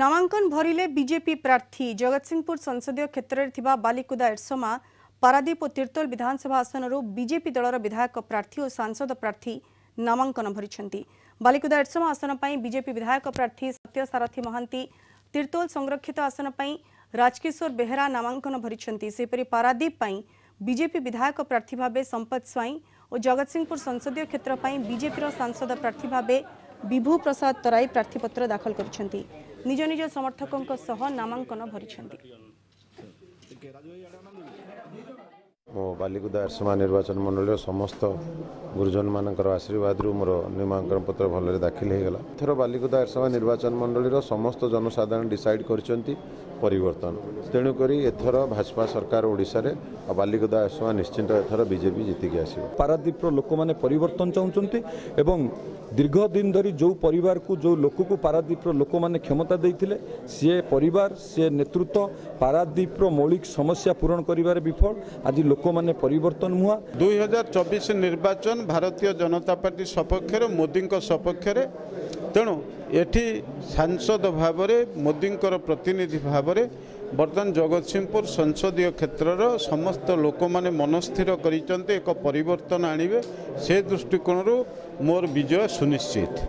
नामङ्कन भरिले BJP प्रर्थी Jagatsinghpur संसदीय क्षेत्रले बालिकुदा एटसोमा पारादीप तिर्तोल विधानसभा आसनरू बीजेपी दल विधायक प्रार्थी ओ सांसद प्रार्थी नामाकन बालिकुदा बालिदा आसन आसनप्रै बीजेपी विधायक सत्य सत्यसारथी महान्त तिर्तोल संरक्षित आसनप्रै राजकिशोर बेहेरा नामाकन भरिपरि पारादीप विधायक विधाक प्रर्थी भावे स्वाई ओ जगतसिंहपुर संसदीय क्षेत्रपूर्ण विजेपि सांसद प्रार्थी भावे ବିଭୁ ପ୍ରସାଦ ତରାଇ ପ୍ରାର୍ଥୀପତ୍ର ଦାଖଲ କରିଛନ୍ତି ନିଜ ନିଜ ସମର୍ଥକଙ୍କ ସହ ନାମାଙ୍କନ ଭରିଛନ୍ତି ମୋ ବାଲିକୁଦା ଆର୍ସମା ନିର୍ବାଚନ ମଣ୍ଡଳୀର ସମସ୍ତ ଗୁରୁଜନମାନଙ୍କର ଆଶୀର୍ବାଦରୁ ମୋର ନିମାଙ୍କନ ପତ୍ର ଭଲରେ ଦାଖଲ ହୋଇଗଲା ଏଥର ବାଲିକୁଦା ଆର୍ସମା ନିର୍ବାଚନ ମଣ୍ଡଳୀର ସମସ୍ତ ଜନସାଧାରଣ ଡିସାଇଡ଼ କରିଛନ୍ତି ପରିବର୍ତ୍ତନ ତେଣୁକରି ଏଥର ଭାଜପା ସରକାର ଓଡ଼ିଶାରେ ଆଉ ବାଲିକୁଦା ଆର୍ସମା ନିଶ୍ଚିନ୍ତ ଏଥର ବିଜେପି ଜିତିକି ଆସିବ ପାରାଦ୍ୱୀପର ଲୋକମାନେ ପରିବର୍ତ୍ତନ ଚାହୁଁଛନ୍ତି ଏବଂ ଦୀର୍ଘ ଦିନ ଧରି ଯେଉଁ ପରିବାରକୁ ଯେଉଁ ଲୋକକୁ ପାରାଦ୍ୱୀପର ଲୋକମାନେ କ୍ଷମତା ଦେଇଥିଲେ ସିଏ ପରିବାର ସିଏ ନେତୃତ୍ୱ ପାରାଦ୍ୱୀପର ମୌଳିକ ସମସ୍ୟା ପୂରଣ କରିବାରେ ବିଫଳ ଆଜି ଲୋକମାନେ ପରିବର୍ତ୍ତନ ମୁହାଁ ଦୁଇହଜାର ନିର୍ବାଚନ ଭାରତୀୟ ଜନତା ପାର୍ଟି ସପକ୍ଷରେ ମୋଦିଙ୍କ ସପକ୍ଷରେ ତେଣୁ ଏଠି ସାଂସଦ ଭାବରେ ମୋଦିଙ୍କର ପ୍ରତିନିଧି ଭାବରେ ବର୍ତ୍ତମାନ ଜଗତସିଂହପୁର ସଂସଦୀୟ କ୍ଷେତ୍ରର ସମସ୍ତ ଲୋକମାନେ ମନସ୍ଥିର କରିଛନ୍ତି ଏକ ପରିବର୍ତ୍ତନ ଆଣିବେ ସେ ଦୃଷ୍ଟିକୋଣରୁ ମୋର ବିଜୟ ସୁନିଶ୍ଚିତ